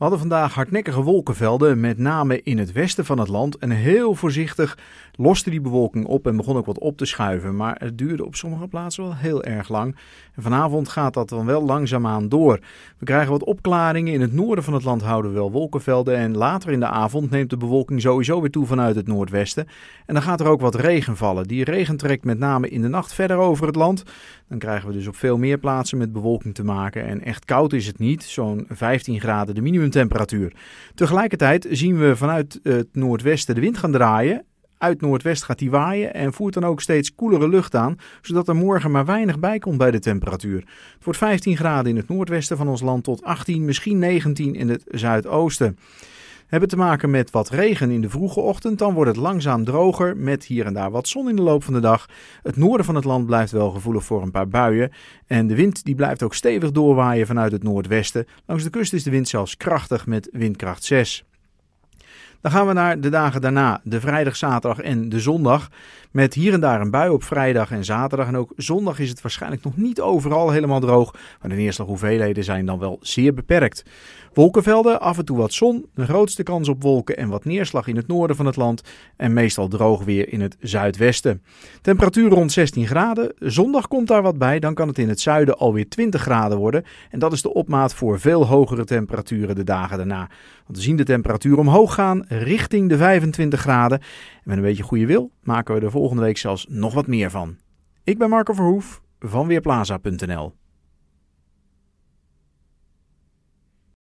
We hadden vandaag hardnekkige wolkenvelden, met name in het westen van het land. En heel voorzichtig loste die bewolking op en begon ook wat op te schuiven. Maar het duurde op sommige plaatsen wel heel erg lang. En vanavond gaat dat dan wel langzaamaan door. We krijgen wat opklaringen. In het noorden van het land houden we wel wolkenvelden. En later in de avond neemt de bewolking sowieso weer toe vanuit het noordwesten. En dan gaat er ook wat regen vallen. Die regen trekt met name in de nacht verder over het land. Dan krijgen we dus op veel meer plaatsen met bewolking te maken. En echt koud is het niet. Zo'n 15 graden de minimum temperatuur. Tegelijkertijd zien we vanuit het noordwesten de wind gaan draaien. Uit noordwest gaat die waaien en voert dan ook steeds koelere lucht aan, zodat er morgen maar weinig bij komt bij de temperatuur. Het wordt 15 graden in het noordwesten van ons land tot 18, misschien 19 in het zuidoosten hebben te maken met wat regen in de vroege ochtend. Dan wordt het langzaam droger met hier en daar wat zon in de loop van de dag. Het noorden van het land blijft wel gevoelig voor een paar buien. En de wind die blijft ook stevig doorwaaien vanuit het noordwesten. Langs de kust is de wind zelfs krachtig met windkracht 6. Dan gaan we naar de dagen daarna, de vrijdag, zaterdag en de zondag. Met hier en daar een bui op vrijdag en zaterdag. En ook zondag is het waarschijnlijk nog niet overal helemaal droog. Maar de neerslaghoeveelheden zijn dan wel zeer beperkt. Wolkenvelden, af en toe wat zon, de grootste kans op wolken en wat neerslag in het noorden van het land. En meestal droog weer in het zuidwesten. Temperatuur rond 16 graden. Zondag komt daar wat bij, dan kan het in het zuiden alweer 20 graden worden. En dat is de opmaat voor veel hogere temperaturen de dagen daarna. Want we zien de temperatuur omhoog gaan richting de 25 graden. En met een beetje goede wil maken we er volgende week zelfs nog wat meer van. Ik ben Marco Verhoef van Weerplaza.nl.